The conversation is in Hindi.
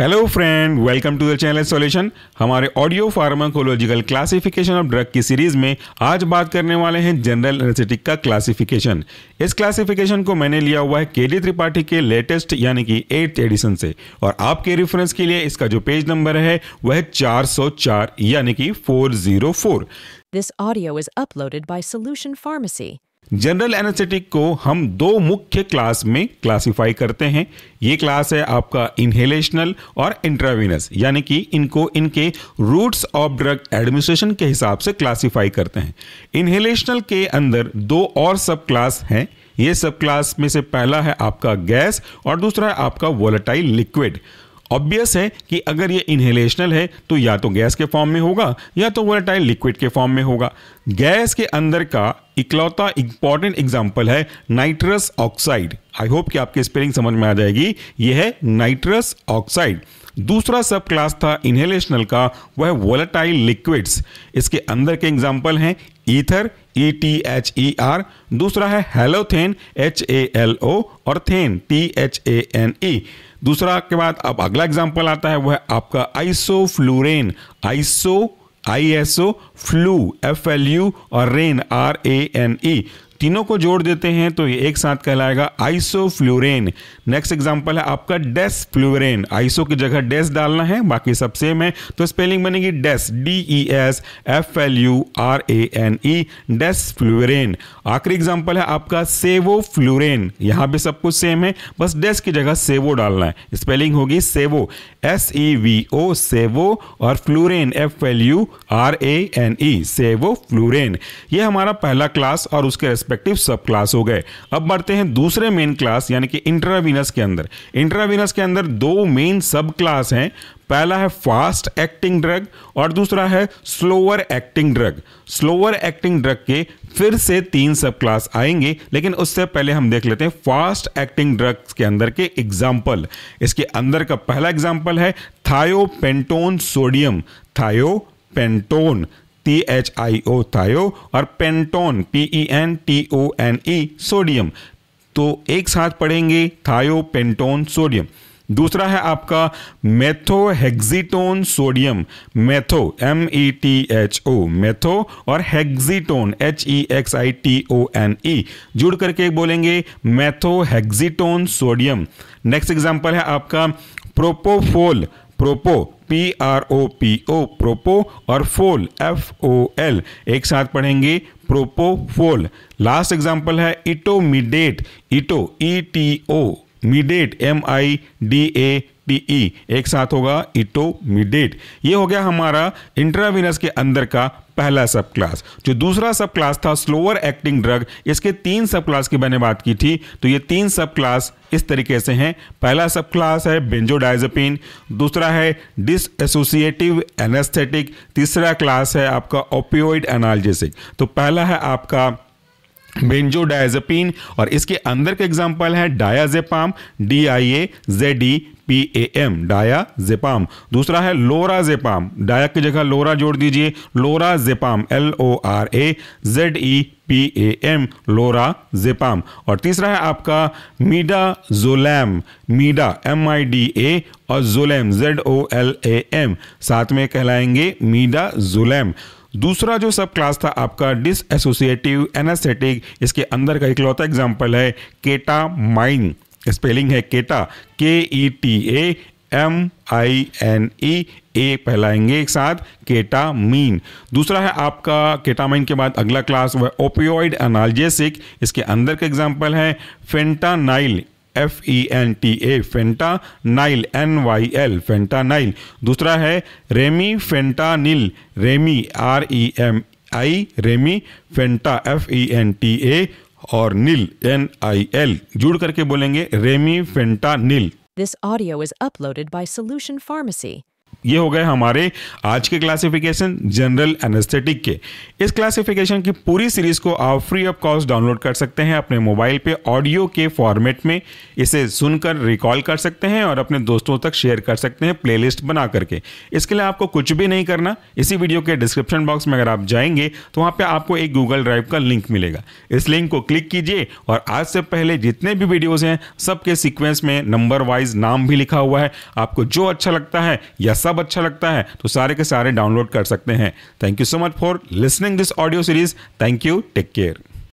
hello friend welcome to the channel solution हमारे audio pharmacological classification of drug की सीरीज में आज बात करने वाले हैं जनरल एनेस्थेटिक का क्लासिफिकेशन इस क्लासिफिकेशन को मैंने लिया हुआ है केडी त्रिपाठी के लेटेस्ट यानी कि एट्थ एडिशन से और आपके रेफरेंस के लिए इसका जो पेज नंबर है वह चार सौ चार यानी कि four zero four this audio is uploaded by solution pharmacy general anaesthetic को हम दो मुख्य क्लास में क्लासिफाई करते हैं ये क्लास है आपका इनहेलेशनल और इंट्रावीनस यानी कि इनको इनके रूट्स ऑफ ड्रग एडमिनिस्ट्रेशन के हिसाब से क्लासिफाई करते हैं इनहेलेशनल के अंदर दो और सब क्लास हैं ये सब क्लास में से पहला है आपका गैस और दूसरा है आपका वोलेटाइल लिक्विड ऑब्वियस है कि अगर ये इन्हेलेशनल है तो या तो गैस के फॉर्म में होगा या तो वोलेटाइल लिक्विड के फॉर्म में होगा गैस के अंदर का इकलौता इंपॉर्टेंट एग्जाम्पल है नाइट्रस ऑक्साइड आई होप कि आपकी स्पेलिंग समझ में आ जाएगी यह है नाइट्रस ऑक्साइड दूसरा सब क्लास था इनहेलेशनल का वह वोलेटाइल लिक्विड्स इसके अंदर के एग्जाम्पल हैं ether E T H E R दूसरा है halothane H A L O और thane T H A N E दूसरा के बाद अब अगला एग्जाम्पल आता है वह है आपका isoflurane iso I S O flu F L U और rane R A N E तीनों को जोड़ देते हैं तो ये एक साथ कहलाएगा आइसोफ्लोरेन नेक्स्ट एग्जाम्पल है आपका डेस फ्लोरेन आइसो की जगह डेस डालना है बाकी सब सेम है तो स्पेलिंग बनेगी des D E e S F L U R A N E e, desflurane आखिरी एग्जाम्पल है आपका सेवो फ्लोरेन यहां भी सब कुछ सेम है बस डेस की जगह सेवो डालना है स्पेलिंग होगी सेवो S E V O sevo और flurane F L U R A N E e, sevoflurane ये हमारा पहला क्लास और उसके रेस्पेक्टिव सब क्लास हो गए अब बढ़ते हैं दूसरे मेन क्लास यानी कि इंट्रावीनस के अंदर इंट्रावीनस के अंदर दो मेन सब क्लास हैं पहला है फास्ट एक्टिंग ड्रग और दूसरा है slower acting drug slower acting drug के फिर से तीन सब क्लास आएंगे लेकिन उससे पहले हम देख लेते हैं फास्ट एक्टिंग ड्रग्स के अंदर के एग्जाम्पल इसके अंदर का पहला एग्जाम्पल है thiopentone sodium thiopentone T H I O thio और pentone P E N T O N E sodium तो एक साथ पढ़ेंगे थायो पेंटोन सोडियम दूसरा है आपका methohexitone sodium metho M E e T H O metho और hexitone H E X I T O N E जुड़ करके बोलेंगे मेथोहेक्सीटोन सोडियम नेक्स्ट एग्जांपल है आपका propofol propo P R O P O propo और फोल एफ ओ एल एक साथ पढ़ेंगे प्रोपो फोल लास्ट एग्जाम्पल है e midate eto E T O midate M I D A T E e, एक साथ होगा इटोमिडेट ये हो गया हमारा इंट्रावीनस के अंदर का पहला सब क्लास जो दूसरा सब क्लास था स्लोअर एक्टिंग ड्रग इसके तीन सब क्लास की मैंने बात की थी तो ये तीन सब क्लास इस तरीके से हैं पहला सब क्लास है बेंजोडाइजपिन दूसरा है डिस एसोसिएटिव एनेस्थेटिक तीसरा क्लास है आपका ओपियोइड एनाल्जेसिक तो पहला है आपका बेंजोडाइजेपिन और इसके अंदर के एग्जाम्पल है diazepam D I A Z E P A M diazepam दूसरा है लोरा जेपाम डाया की जगह लोरा जोड़ दीजिए lorazepam L O R A Z E P A M lorazepam और तीसरा है आपका मीडा जोलैम मीडा एम आई डी ए और zolam Z O L A M साथ में कहलाएंगे मीडा जोलैम दूसरा जो सब क्लास था आपका डिस एसोसिएटिव एनास्थेटिक इसके अंदर का इकलौता एग्जाम्पल है केटा माइन स्पेलिंग है keta K E T A M I N E A पहलाएंगे एक साथ केटामीन दूसरा है आपका केटामीन के बाद अगला क्लास वह ओपियोइड एनाल्जेसिक इसके अंदर का एग्जाम्पल है fentanyl F E N T A fenta nyl N Y L fentanyl दूसरा है remifentanil remi R E M I remi fenta F E N T A और नील एन आई एल जुड़ करके बोलेंगे remifentanil this audio is uploaded by solution pharmacy ये हो गए हमारे आज के क्लासिफिकेशन जनरल एनेस्थेटिक के इस क्लासिफिकेशन की पूरी सीरीज को आप फ्री ऑफ कॉस्ट डाउनलोड कर सकते हैं अपने मोबाइल पे ऑडियो के फॉर्मेट में इसे सुनकर रिकॉल कर सकते हैं और अपने दोस्तों तक शेयर कर सकते हैं प्लेलिस्ट बना करके इसके लिए आपको कुछ भी नहीं करना इसी वीडियो के डिस्क्रिप्शन बॉक्स में अगर आप जाएंगे तो वहाँ पर आपको एक गूगल ड्राइव का लिंक मिलेगा इस लिंक को क्लिक कीजिए और आज से पहले जितने भी वीडियोज़ हैं सबके सिक्वेंस में नंबर वाइज नाम भी लिखा हुआ है आपको जो अच्छा लगता है या सब अच्छा लगता है तो सारे के सारे डाउनलोड कर सकते हैं thank you so much for listening this audio series thank you take care